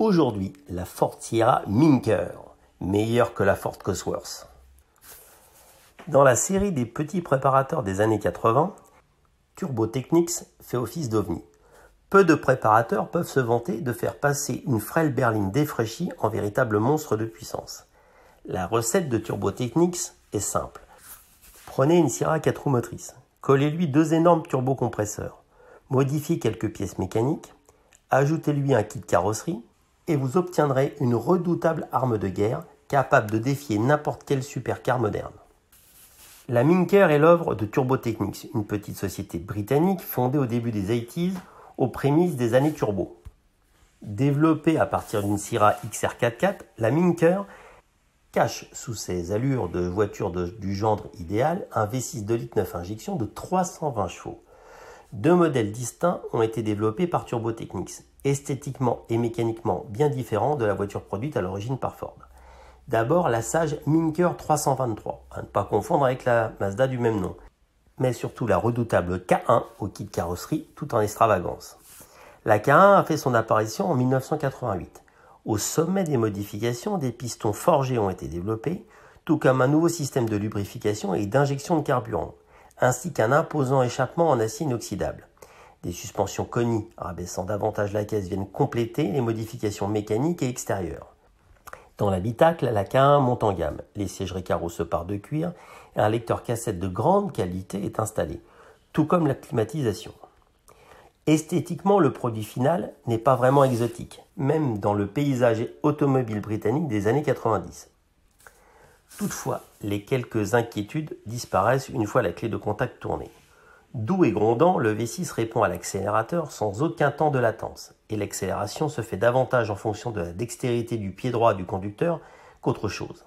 Aujourd'hui, la Ford Sierra Minker, meilleure que la Ford Cosworth. Dans la série des petits préparateurs des années 80, Turbo Technics fait office d'ovni. Peu de préparateurs peuvent se vanter de faire passer une frêle berline défraîchie en véritable monstre de puissance. La recette de Turbo est simple. Prenez une Sierra 4 roues motrices, collez-lui deux énormes turbocompresseurs, modifiez quelques pièces mécaniques, ajoutez-lui un kit carrosserie, et vous obtiendrez une redoutable arme de guerre capable de défier n'importe quel supercar moderne. La Minker est l'œuvre de Turbo Technics, une petite société britannique fondée au début des 80s aux prémices des années turbo. Développée à partir d'une Sierra XR44, la Minker cache sous ses allures de voiture du genre idéal un V6 de litre 9 injection de 320 chevaux, deux modèles distincts ont été développés par Turbo Technics, esthétiquement et mécaniquement bien différents de la voiture produite à l'origine par Ford. D'abord la Sage Minker 323, à ne pas confondre avec la Mazda du même nom, mais surtout la redoutable K1 au kit carrosserie tout en extravagance. La K1 a fait son apparition en 1988. Au sommet des modifications, des pistons forgés ont été développés, tout comme un nouveau système de lubrification et d'injection de carburant, ainsi qu'un imposant échappement en acier inoxydable. Des suspensions conies rabaissant davantage la caisse viennent compléter les modifications mécaniques et extérieures. Dans l'habitacle, la K1 monte en gamme. Les sièges carreaux se partent de cuir et un lecteur cassette de grande qualité est installé, tout comme la climatisation. Esthétiquement, le produit final n'est pas vraiment exotique, même dans le paysage automobile britannique des années 90. Toutefois, les quelques inquiétudes disparaissent une fois la clé de contact tournée. Doux et grondant, le V6 répond à l'accélérateur sans aucun temps de latence, et l'accélération se fait davantage en fonction de la dextérité du pied droit du conducteur qu'autre chose.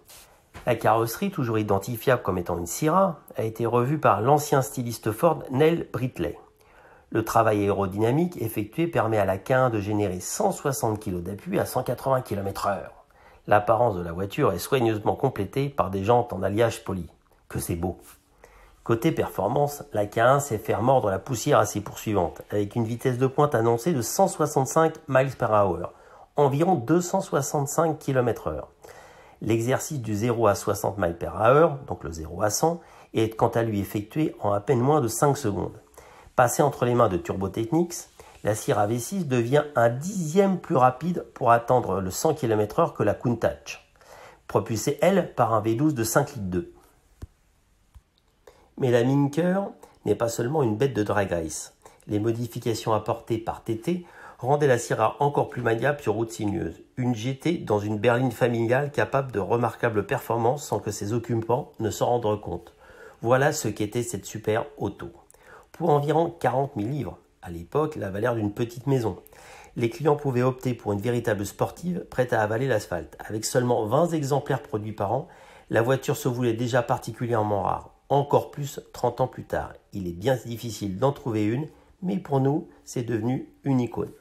La carrosserie, toujours identifiable comme étant une Syrah, a été revue par l'ancien styliste Ford Neil Britley. Le travail aérodynamique effectué permet à la K1 de générer 160 kg d'appui à 180 km/h. L'apparence de la voiture est soigneusement complétée par des jantes en alliage poli. Que c'est beau. Côté performance, la K1 sait faire mordre la poussière à ses poursuivantes, avec une vitesse de pointe annoncée de 165 miles par heure, environ 265 km heure. L'exercice du 0 à 60 miles par heure, donc le 0 à 100, est quant à lui effectué en à peine moins de 5 secondes. Passé entre les mains de Turbo la Sierra V6 devient un dixième plus rapide pour atteindre le 100 km/h que la Countach, propulsée elle par un V12 de 5 litres 2. Mais la Minker n'est pas seulement une bête de drag race. Les modifications apportées par TT rendaient la Sierra encore plus maniable sur route sinueuse. Une GT dans une berline familiale capable de remarquables performances sans que ses occupants ne s'en rendent compte. Voilà ce qu'était cette super auto. Pour environ 40 000 livres, à l'époque la valeur d'une petite maison. Les clients pouvaient opter pour une véritable sportive prête à avaler l'asphalte. Avec seulement 20 exemplaires produits par an, la voiture se voulait déjà particulièrement rare. Encore plus 30 ans plus tard, il est bien difficile d'en trouver une, mais pour nous, c'est devenu une icône.